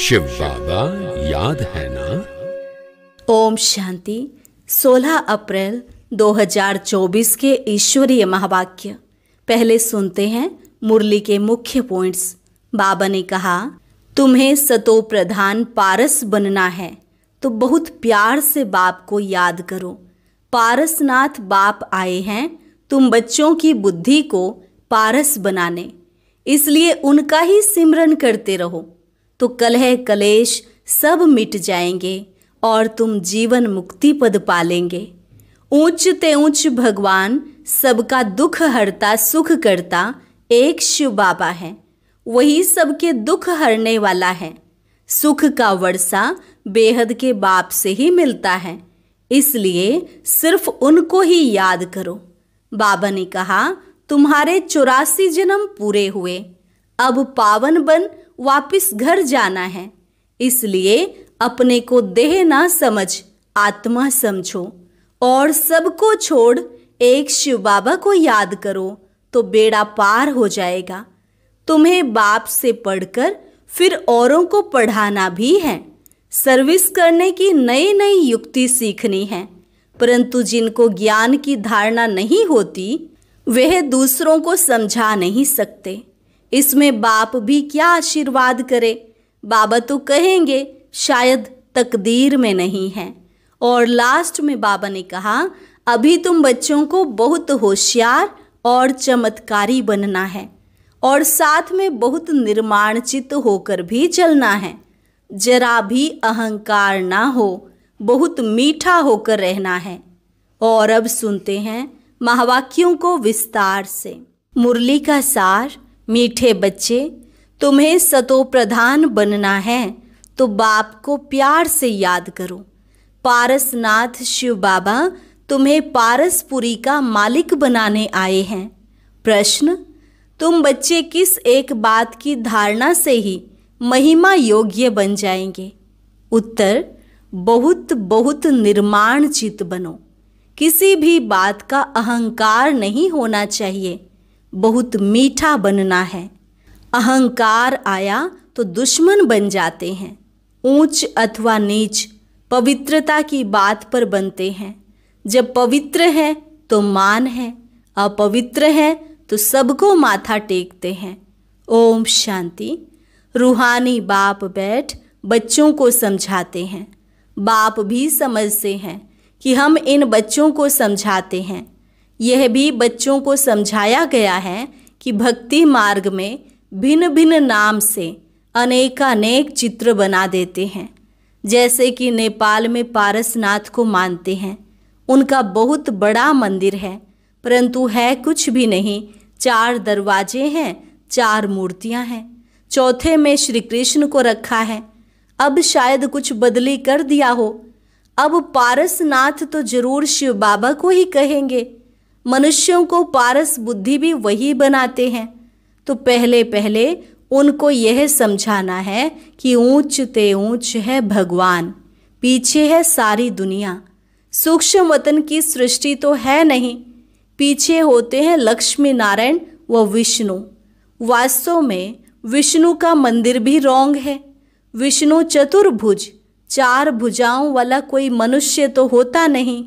शिव बाबा याद है ना ओम शांति 16 अप्रैल 2024 के ईश्वरीय महावाक्य पहले सुनते हैं मुरली के मुख्य पॉइंट्स बाबा ने कहा तुम्हें सतो प्रधान पारस बनना है तो बहुत प्यार से बाप को याद करो पारसनाथ बाप आए हैं तुम बच्चों की बुद्धि को पारस बनाने इसलिए उनका ही सिमरन करते रहो तो कलह कलेश सब मिट जाएंगे और तुम जीवन मुक्ति पद पालेंगे ऊंचते ऊंच भगवान सबका दुख हरता सुख करता एक शिव बाबा है वही सबके दुख हरने वाला है सुख का वर्षा बेहद के बाप से ही मिलता है इसलिए सिर्फ उनको ही याद करो बाबा ने कहा तुम्हारे चौरासी जन्म पूरे हुए अब पावन बन वापस घर जाना है इसलिए अपने को देह ना समझ आत्मा समझो और सबको छोड़ एक शिव बाबा को याद करो तो बेड़ा पार हो जाएगा तुम्हें बाप से पढ़कर फिर औरों को पढ़ाना भी है सर्विस करने की नई नई युक्ति सीखनी है परंतु जिनको ज्ञान की धारणा नहीं होती वह दूसरों को समझा नहीं सकते इसमें बाप भी क्या आशीर्वाद करे बाबा तो कहेंगे शायद तकदीर में नहीं है और लास्ट में बाबा ने कहा अभी तुम बच्चों को बहुत होशियार और चमत्कारी बनना है और साथ में बहुत निर्माण चित्त होकर भी चलना है जरा भी अहंकार ना हो बहुत मीठा होकर रहना है और अब सुनते हैं महावाक्यों को विस्तार से मुरली का सार मीठे बच्चे तुम्हें सतोप्रधान बनना है तो बाप को प्यार से याद करो पारसनाथ शिव बाबा तुम्हें पारसपुरी का मालिक बनाने आए हैं प्रश्न तुम बच्चे किस एक बात की धारणा से ही महिमा योग्य बन जाएंगे उत्तर बहुत बहुत निर्माण चित बनो किसी भी बात का अहंकार नहीं होना चाहिए बहुत मीठा बनना है अहंकार आया तो दुश्मन बन जाते हैं ऊंच अथवा नीच पवित्रता की बात पर बनते हैं जब पवित्र है तो मान है अपवित्र है तो सबको माथा टेकते हैं ओम शांति रूहानी बाप बैठ बच्चों को समझाते हैं बाप भी समझते हैं कि हम इन बच्चों को समझाते हैं यह भी बच्चों को समझाया गया है कि भक्ति मार्ग में भिन्न भिन्न नाम से अनेकानेक चित्र बना देते हैं जैसे कि नेपाल में पारसनाथ को मानते हैं उनका बहुत बड़ा मंदिर है परंतु है कुछ भी नहीं चार दरवाजे हैं चार मूर्तियां हैं चौथे में श्री कृष्ण को रखा है अब शायद कुछ बदली कर दिया हो अब पारसनाथ तो जरूर शिव बाबा को ही कहेंगे मनुष्यों को पारस बुद्धि भी वही बनाते हैं तो पहले पहले उनको यह समझाना है कि ऊंच ते ऊंच है भगवान पीछे है सारी दुनिया सूक्ष्म वतन की सृष्टि तो है नहीं पीछे होते हैं लक्ष्मी नारायण व विष्णु वास्तव में विष्णु का मंदिर भी रोंग है विष्णु चतुर्भुज चार भुजाओं वाला कोई मनुष्य तो होता नहीं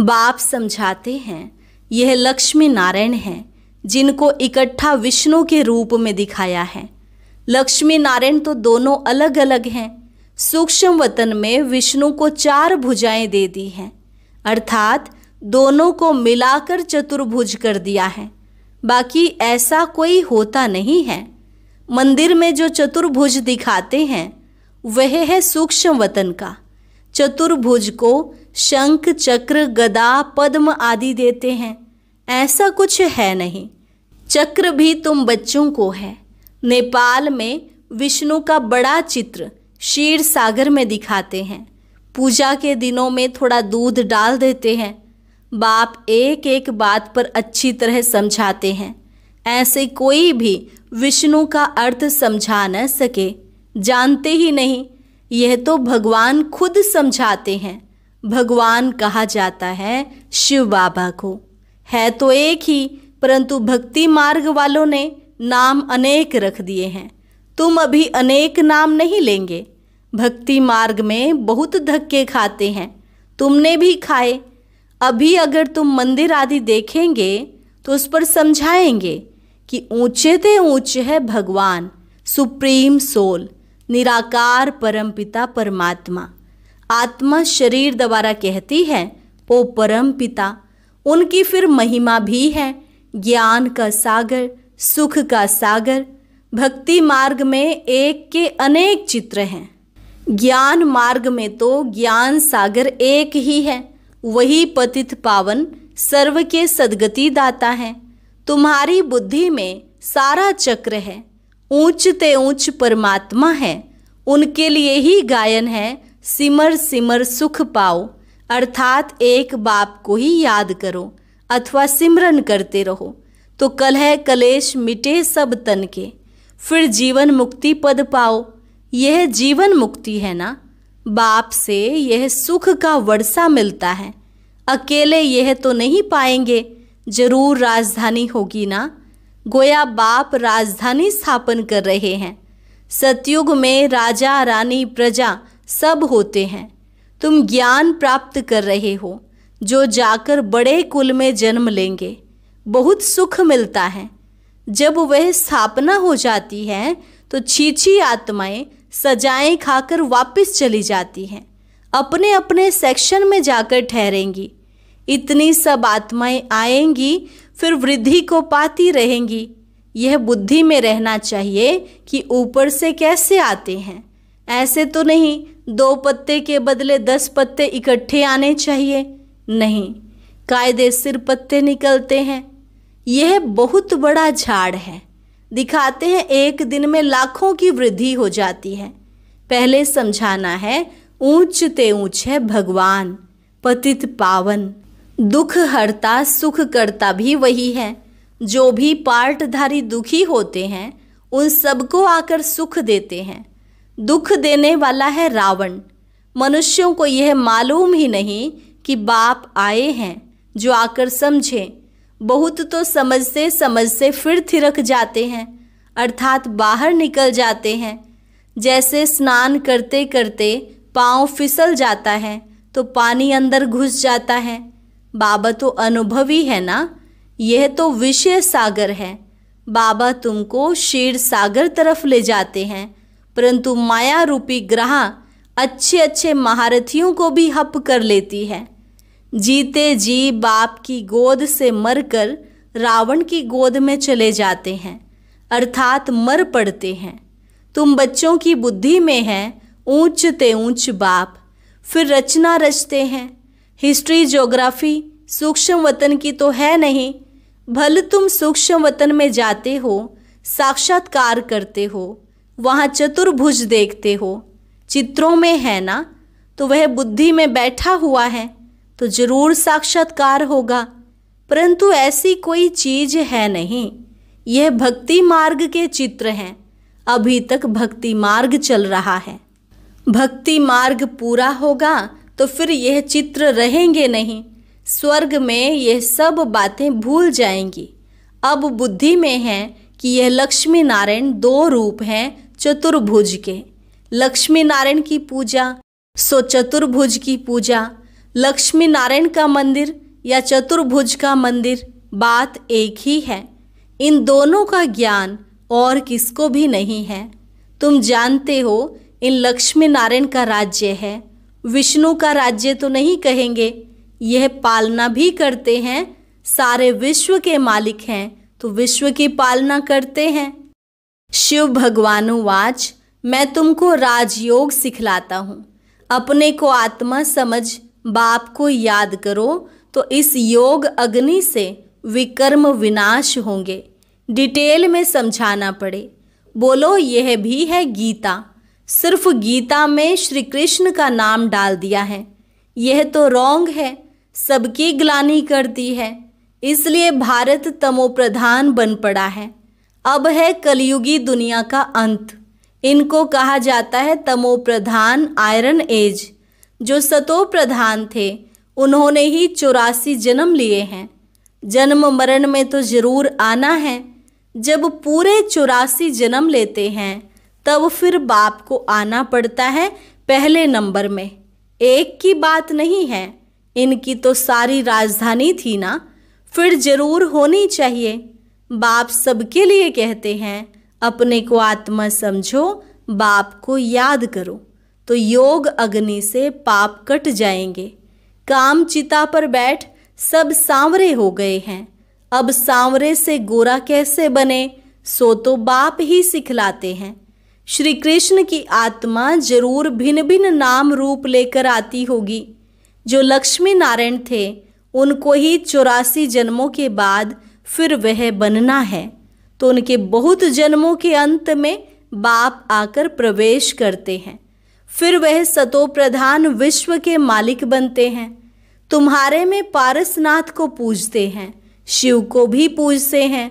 बाप समझाते हैं यह लक्ष्मी नारायण हैं जिनको इकट्ठा विष्णु के रूप में दिखाया है लक्ष्मी नारायण तो दोनों अलग अलग हैं सूक्ष्म वतन में विष्णु को चार भुजाएं दे दी हैं अर्थात दोनों को मिलाकर चतुर्भुज कर दिया है बाकी ऐसा कोई होता नहीं है मंदिर में जो चतुर्भुज दिखाते हैं वह है सूक्ष्म वतन का चतुर्भुज को शंख चक्र गदा पद्म आदि देते हैं ऐसा कुछ है नहीं चक्र भी तुम बच्चों को है नेपाल में विष्णु का बड़ा चित्र क्षीर सागर में दिखाते हैं पूजा के दिनों में थोड़ा दूध डाल देते हैं बाप एक एक बात पर अच्छी तरह समझाते हैं ऐसे कोई भी विष्णु का अर्थ समझा न सके जानते ही नहीं यह तो भगवान खुद समझाते हैं भगवान कहा जाता है शिव बाबा को है तो एक ही परंतु भक्ति मार्ग वालों ने नाम अनेक रख दिए हैं तुम अभी अनेक नाम नहीं लेंगे भक्ति मार्ग में बहुत धक्के खाते हैं तुमने भी खाए अभी अगर तुम मंदिर आदि देखेंगे तो उस पर समझाएंगे कि ऊंचे से ऊंचे है भगवान सुप्रीम सोल निराकार परमपिता परमात्मा आत्मा शरीर द्वारा कहती है ओ परमपिता उनकी फिर महिमा भी है ज्ञान का सागर सुख का सागर भक्ति मार्ग में एक के अनेक चित्र हैं ज्ञान मार्ग में तो ज्ञान सागर एक ही है वही पतित पावन सर्व के सदगति दाता है तुम्हारी बुद्धि में सारा चक्र है ऊंचते ऊंच परमात्मा है उनके लिए ही गायन है सिमर सिमर सुख पाओ अर्थात एक बाप को ही याद करो अथवा सिमरन करते रहो तो कलह कलेश मिटे सब तन के फिर जीवन मुक्ति पद पाओ यह जीवन मुक्ति है ना बाप से यह सुख का वर्षा मिलता है अकेले यह तो नहीं पाएंगे जरूर राजधानी होगी ना गोया बाप राजधानी स्थापन कर रहे हैं सतयुग में राजा रानी प्रजा सब होते हैं तुम ज्ञान प्राप्त कर रहे हो जो जाकर बड़े कुल में जन्म लेंगे बहुत सुख मिलता है जब वह स्थापना हो जाती है तो छीछी आत्माएं सजाएं खाकर वापस चली जाती हैं अपने अपने सेक्शन में जाकर ठहरेंगी इतनी सब आत्माएं आएंगी फिर वृद्धि को पाती रहेंगी यह बुद्धि में रहना चाहिए कि ऊपर से कैसे आते हैं ऐसे तो नहीं दो पत्ते के बदले दस पत्ते इकट्ठे आने चाहिए नहीं कायदे सिर पत्ते निकलते हैं यह बहुत बड़ा झाड़ है दिखाते हैं एक दिन में लाखों की वृद्धि हो जाती है पहले समझाना है ऊंच ते ऊंच है भगवान पतित पावन दुख हरता सुख करता भी वही है जो भी पार्टधारी दुखी होते हैं उन सबको आकर सुख देते हैं दुख देने वाला है रावण मनुष्यों को यह मालूम ही नहीं कि बाप आए हैं जो आकर समझे बहुत तो समझते समझते फिर थिरक जाते हैं अर्थात बाहर निकल जाते हैं जैसे स्नान करते करते पाँव फिसल जाता है तो पानी अंदर घुस जाता है बाबा तो अनुभवी है ना यह तो विषय सागर है बाबा तुमको शीर सागर तरफ ले जाते हैं परंतु माया रूपी ग्रह अच्छे अच्छे महारथियों को भी हप कर लेती है जीते जी बाप की गोद से मरकर रावण की गोद में चले जाते हैं अर्थात मर पड़ते हैं तुम बच्चों की बुद्धि में है ऊंचते ऊंच बाप फिर रचना रचते हैं हिस्ट्री ज्योग्राफी सूक्ष्म वतन की तो है नहीं भल तुम सूक्ष्म वतन में जाते हो साक्षात्कार करते हो वहाँ चतुर्भुज देखते हो चित्रों में है ना तो वह बुद्धि में बैठा हुआ है तो जरूर साक्षात्कार होगा परंतु ऐसी कोई चीज है नहीं यह भक्ति मार्ग के चित्र हैं अभी तक भक्ति मार्ग चल रहा है भक्ति मार्ग पूरा होगा तो फिर यह चित्र रहेंगे नहीं स्वर्ग में यह सब बातें भूल जाएंगी अब बुद्धि में है कि यह लक्ष्मी नारायण दो रूप हैं चतुर्भुज के लक्ष्मी नारायण की पूजा सो चतुर्भुज की पूजा लक्ष्मी नारायण का मंदिर या चतुर्भुज का मंदिर बात एक ही है इन दोनों का ज्ञान और किसको भी नहीं है तुम जानते हो इन लक्ष्मी नारायण का राज्य है विष्णु का राज्य तो नहीं कहेंगे यह पालना भी करते हैं सारे विश्व के मालिक हैं तो विश्व की पालना करते हैं शिव वाच मैं तुमको राजयोग सिखलाता हूँ अपने को आत्मा समझ बाप को याद करो तो इस योग अग्नि से विकर्म विनाश होंगे डिटेल में समझाना पड़े बोलो यह भी है गीता सिर्फ गीता में श्री कृष्ण का नाम डाल दिया है यह तो रोंग है सबकी ग्लानी करती है इसलिए भारत तमोप्रधान बन पड़ा है अब है कलयुगी दुनिया का अंत इनको कहा जाता है तमो प्रधान आयरन एज जो सतो प्रधान थे उन्होंने ही चौरासी जन्म लिए हैं जन्म मरण में तो ज़रूर आना है जब पूरे चौरासी जन्म लेते हैं तब फिर बाप को आना पड़ता है पहले नंबर में एक की बात नहीं है इनकी तो सारी राजधानी थी ना फिर ज़रूर होनी चाहिए बाप सबके लिए कहते हैं अपने को आत्मा समझो बाप को याद करो तो योग अग्नि से पाप कट जाएंगे काम चिता पर बैठ सब सांवरे हो गए हैं अब सांवरे से गोरा कैसे बने सो तो बाप ही सिखलाते हैं श्री कृष्ण की आत्मा जरूर भिन्न भिन्न नाम रूप लेकर आती होगी जो लक्ष्मी नारायण थे उनको ही चौरासी जन्मों के बाद फिर वह बनना है तो उनके बहुत जन्मों के अंत में बाप आकर प्रवेश करते हैं फिर वह सतोप्रधान विश्व के मालिक बनते हैं तुम्हारे में पारसनाथ को पूजते हैं शिव को भी पूजते हैं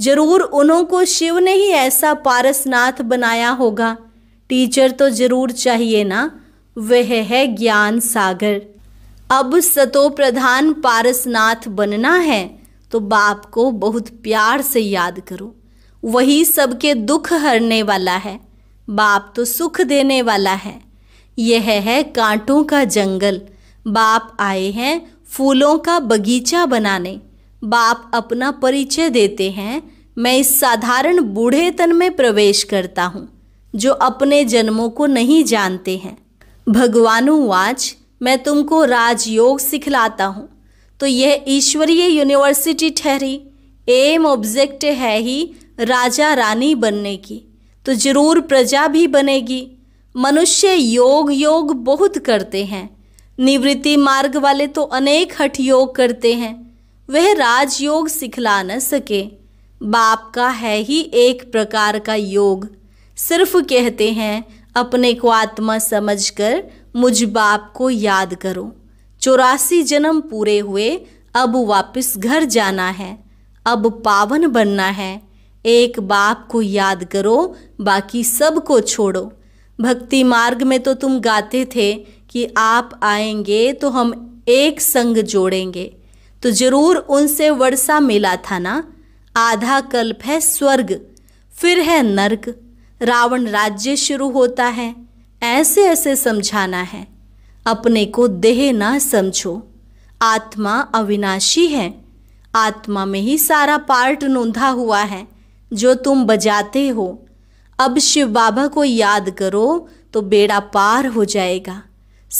जरूर उन्हों को शिव ने ही ऐसा पारसनाथ बनाया होगा टीचर तो जरूर चाहिए ना वह है ज्ञान सागर अब सतोप्रधान पारसनाथ बनना है तो बाप को बहुत प्यार से याद करो वही सबके दुख हरने वाला है बाप तो सुख देने वाला है यह है कांटों का जंगल बाप आए हैं फूलों का बगीचा बनाने बाप अपना परिचय देते हैं मैं इस साधारण बूढ़े तन में प्रवेश करता हूँ जो अपने जन्मों को नहीं जानते हैं भगवानु वाच मैं तुमको राजयोग सिखलाता हूँ तो यह ईश्वरीय यूनिवर्सिटी ठहरी एम ऑब्जेक्ट है ही राजा रानी बनने की तो जरूर प्रजा भी बनेगी मनुष्य योग योग बहुत करते हैं निवृत्ति मार्ग वाले तो अनेक हठ योग करते हैं वह राजयोग सिखला न सके बाप का है ही एक प्रकार का योग सिर्फ कहते हैं अपने को आत्मा समझकर मुझ बाप को याद करो चौरासी जन्म पूरे हुए अब वापस घर जाना है अब पावन बनना है एक बाप को याद करो बाकी सब को छोड़ो भक्ति मार्ग में तो तुम गाते थे कि आप आएंगे तो हम एक संग जोड़ेंगे तो जरूर उनसे वर्षा मिला था ना आधा कल्प है स्वर्ग फिर है नर्क रावण राज्य शुरू होता है ऐसे ऐसे समझाना है अपने को देह ना समझो आत्मा अविनाशी है आत्मा में ही सारा पार्ट नूंधा हुआ है जो तुम बजाते हो अब शिव बाबा को याद करो तो बेड़ा पार हो जाएगा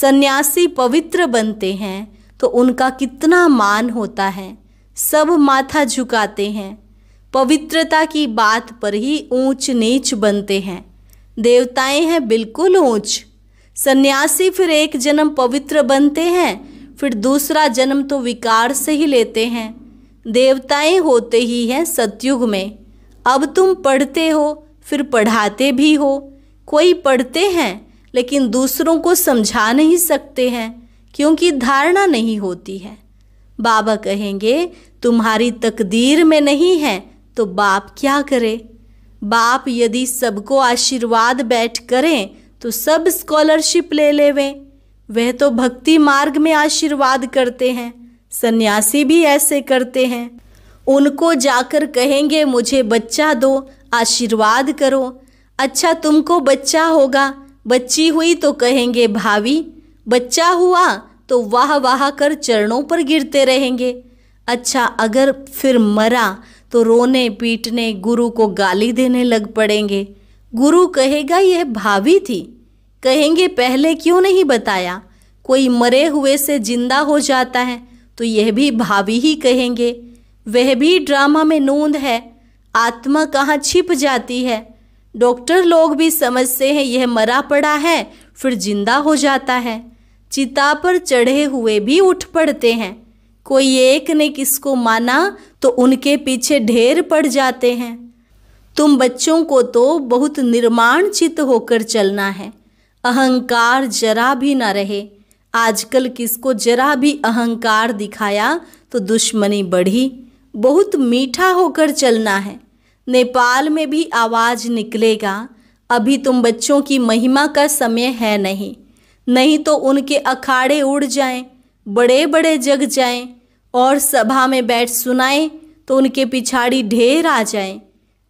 सन्यासी पवित्र बनते हैं तो उनका कितना मान होता है सब माथा झुकाते हैं पवित्रता की बात पर ही ऊंच नीच बनते हैं देवताएं हैं बिल्कुल ऊंच सन्यासी फिर एक जन्म पवित्र बनते हैं फिर दूसरा जन्म तो विकार से ही लेते हैं देवताएं होते ही हैं सतयुग में अब तुम पढ़ते हो फिर पढ़ाते भी हो कोई पढ़ते हैं लेकिन दूसरों को समझा नहीं सकते हैं क्योंकि धारणा नहीं होती है बाबा कहेंगे तुम्हारी तकदीर में नहीं है तो बाप क्या करे बाप यदि सबको आशीर्वाद बैठ करें तो सब स्कॉलरशिप ले लेवें वह तो भक्ति मार्ग में आशीर्वाद करते हैं सन्यासी भी ऐसे करते हैं उनको जाकर कहेंगे मुझे बच्चा दो आशीर्वाद करो अच्छा तुमको बच्चा होगा बच्ची हुई तो कहेंगे भावी बच्चा हुआ तो वाह वाह कर चरणों पर गिरते रहेंगे अच्छा अगर फिर मरा तो रोने पीटने गुरु को गाली देने लग पड़ेंगे गुरु कहेगा यह भाभी थी कहेंगे पहले क्यों नहीं बताया कोई मरे हुए से जिंदा हो जाता है तो यह भी भावी ही कहेंगे वह भी ड्रामा में नूंद है आत्मा कहाँ छिप जाती है डॉक्टर लोग भी समझते हैं यह मरा पड़ा है फिर जिंदा हो जाता है चिता पर चढ़े हुए भी उठ पड़ते हैं कोई एक ने किसको माना तो उनके पीछे ढेर पड़ जाते हैं तुम बच्चों को तो बहुत निर्माण चित्त होकर चलना है अहंकार जरा भी ना रहे आजकल किसको जरा भी अहंकार दिखाया तो दुश्मनी बढ़ी बहुत मीठा होकर चलना है नेपाल में भी आवाज़ निकलेगा अभी तुम बच्चों की महिमा का समय है नहीं नहीं तो उनके अखाड़े उड़ जाएं, बड़े बड़े जग जाएं और सभा में बैठ सुनाएं तो उनके पिछाड़ी ढेर आ जाएं।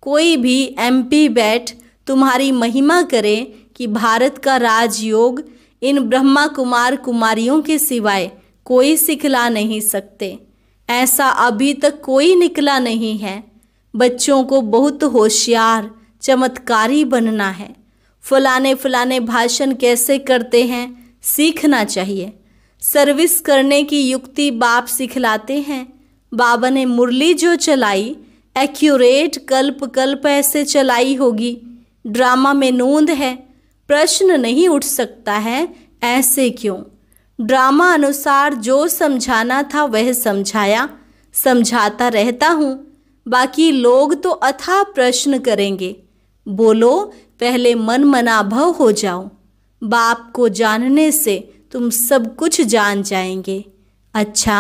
कोई भी एमपी बैठ तुम्हारी महिमा करे कि भारत का राजयोग इन ब्रह्मा कुमार कुमारियों के सिवाय कोई सिखला नहीं सकते ऐसा अभी तक कोई निकला नहीं है बच्चों को बहुत होशियार चमत्कारी बनना है फलाने फलाने भाषण कैसे करते हैं सीखना चाहिए सर्विस करने की युक्ति बाप सिखलाते हैं बाबा ने मुरली जो चलाई एक्यूरेट कल्प कल्प ऐसे चलाई होगी ड्रामा में नोंद है प्रश्न नहीं उठ सकता है ऐसे क्यों ड्रामा अनुसार जो समझाना था वह समझाया समझाता रहता हूँ बाकी लोग तो अथा प्रश्न करेंगे बोलो पहले मन मनाभव हो जाओ बाप को जानने से तुम सब कुछ जान जाएंगे अच्छा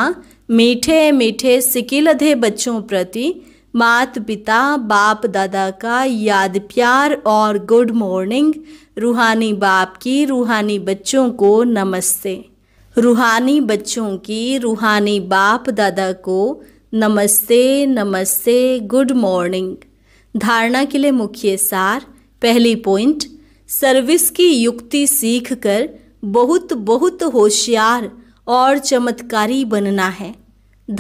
मीठे मीठे सिकिल अधे बच्चों प्रति मात पिता बाप दादा का याद प्यार और गुड मॉर्निंग रूहानी बाप की रूहानी बच्चों को नमस्ते रूहानी बच्चों की रूहानी बाप दादा को नमस्ते नमस्ते गुड मॉर्निंग धारणा के लिए मुख्य सार पहली पॉइंट सर्विस की युक्ति सीखकर बहुत बहुत होशियार और चमत्कारी बनना है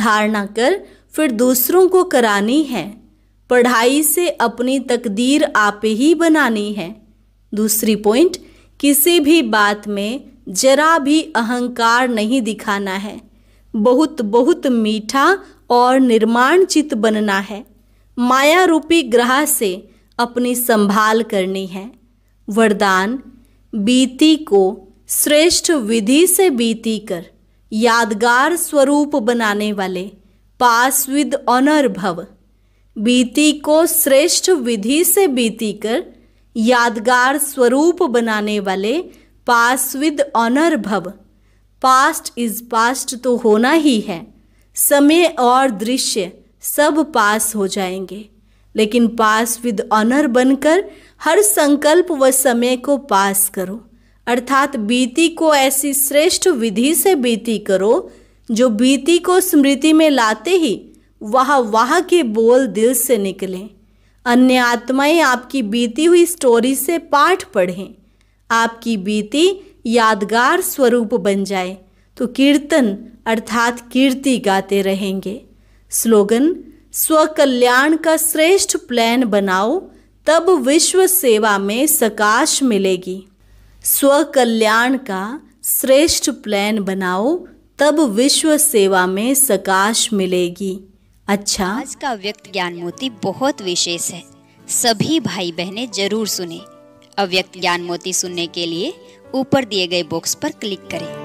धारणा कर फिर दूसरों को करानी है पढ़ाई से अपनी तकदीर आप ही बनानी है दूसरी पॉइंट किसी भी बात में जरा भी अहंकार नहीं दिखाना है बहुत बहुत मीठा और निर्माण चित बनना है माया रूपी ग्रह से अपनी संभाल करनी है वरदान बीती को श्रेष्ठ विधि से बीती कर यादगार स्वरूप बनाने वाले पास विद ऑनर भव बीती को श्रेष्ठ विधि से बीती कर यादगार स्वरूप बनाने वाले पास विद ऑनर भव पास्ट इज पास्ट तो होना ही है समय और दृश्य सब पास हो जाएंगे लेकिन पास विद ऑनर बनकर हर संकल्प व समय को पास करो अर्थात बीती को ऐसी श्रेष्ठ विधि से बीती करो जो बीती को स्मृति में लाते ही वह वाह के बोल दिल से निकलें अन्य आत्माएं आपकी बीती हुई स्टोरी से पाठ पढ़ें आपकी बीती यादगार स्वरूप बन जाए तो कीर्तन अर्थात कीर्ति गाते रहेंगे स्लोगन स्वकल्याण का श्रेष्ठ प्लान बनाओ तब विश्व सेवा में सकाश मिलेगी स्वकल्याण का श्रेष्ठ प्लान बनाओ तब विश्व सेवा में सकाश मिलेगी अच्छा आज का व्यक्त ज्ञान मोती बहुत विशेष है सभी भाई बहने जरूर सुने अव्यक्त ज्ञान मोती सुनने के लिए ऊपर दिए गए बॉक्स पर क्लिक करें